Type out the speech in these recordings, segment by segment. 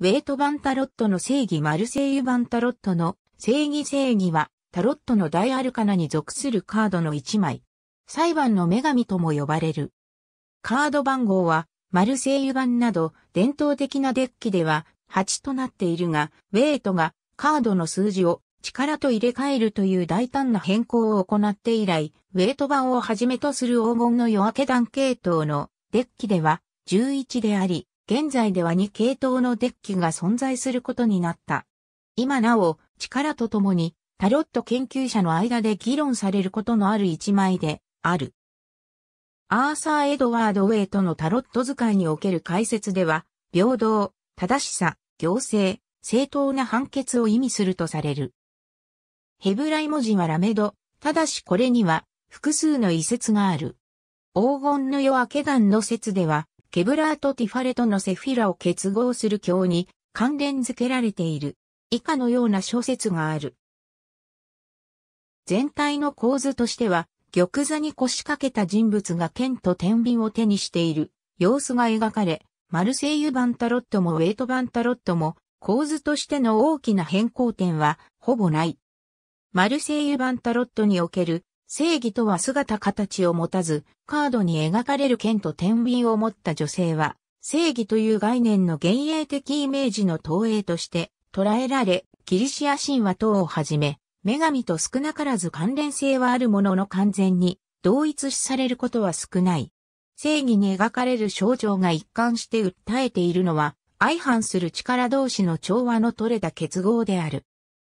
ウェイト版タロットの正義マルセイユ版タロットの正義正義はタロットの大アルカナに属するカードの1枚。裁判の女神とも呼ばれる。カード番号はマルセイユ版など伝統的なデッキでは8となっているが、ウェイトがカードの数字を力と入れ替えるという大胆な変更を行って以来、ウェイト版をはじめとする黄金の夜明け団系統のデッキでは11であり、現在では2系統のデッキが存在することになった。今なお、力とともに、タロット研究者の間で議論されることのある一枚で、ある。アーサー・エドワード・ウェイとのタロット使いにおける解説では、平等、正しさ、行政、正当な判決を意味するとされる。ヘブライ文字はラメド、ただしこれには複数の遺説がある。黄金の夜明け団の説では、ケブラーとティファレとのセフィラを結合する教に関連付けられている。以下のような小説がある。全体の構図としては、玉座に腰掛けた人物が剣と天秤を手にしている様子が描かれ、マルセイユンタロットもウェイト版タロットも構図としての大きな変更点はほぼない。マルセイユンタロットにおける正義とは姿形を持たず、カードに描かれる剣と天秤を持った女性は、正義という概念の幻影的イメージの投影として捉えられ、ギリシア神話等をはじめ、女神と少なからず関連性はあるものの完全に同一視されることは少ない。正義に描かれる症状が一貫して訴えているのは、相反する力同士の調和の取れた結合である。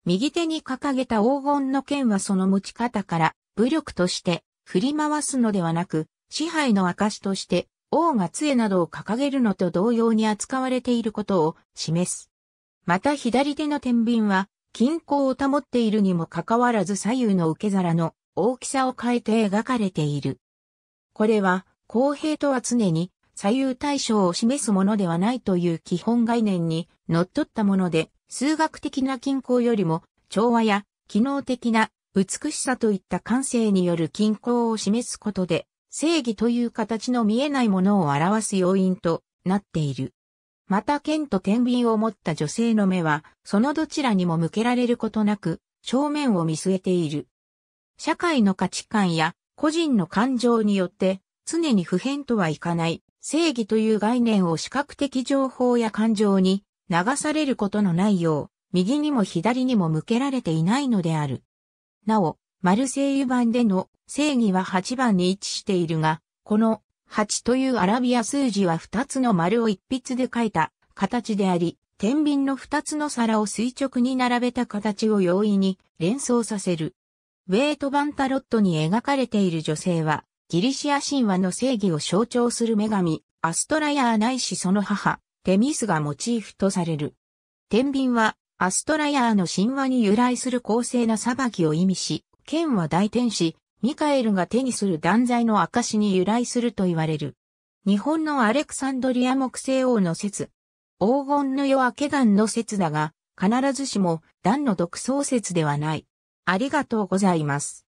右手に掲げた黄金の剣はその持ち方から武力として振り回すのではなく、支配の証として王が杖などを掲げるのと同様に扱われていることを示す。また左手の天秤は、均衡を保っているにもかかわらず左右の受け皿の大きさを変えて描かれている。これは、公平とは常に左右対称を示すものではないという基本概念に則っったもので、数学的な均衡よりも調和や機能的な美しさといった感性による均衡を示すことで、正義という形の見えないものを表す要因となっている。また剣と天秤を持った女性の目は、そのどちらにも向けられることなく、正面を見据えている。社会の価値観や個人の感情によって、常に普遍とはいかない、正義という概念を視覚的情報や感情に流されることのないよう、右にも左にも向けられていないのである。なお、マルセイユ版での正義は8番に位置しているが、この8というアラビア数字は2つの丸を一筆で書いた形であり、天秤の2つの皿を垂直に並べた形を容易に連想させる。ウェイト・バンタロットに描かれている女性は、ギリシア神話の正義を象徴する女神、アストラヤーないしその母、テミスがモチーフとされる。天秤はアストラヤーの神話に由来する公正な裁きを意味し、剣は大天使、ミカエルが手にする断罪の証に由来すると言われる。日本のアレクサンドリア木星王の説。黄金の夜明けンの説だが、必ずしも団の独創説ではない。ありがとうございます。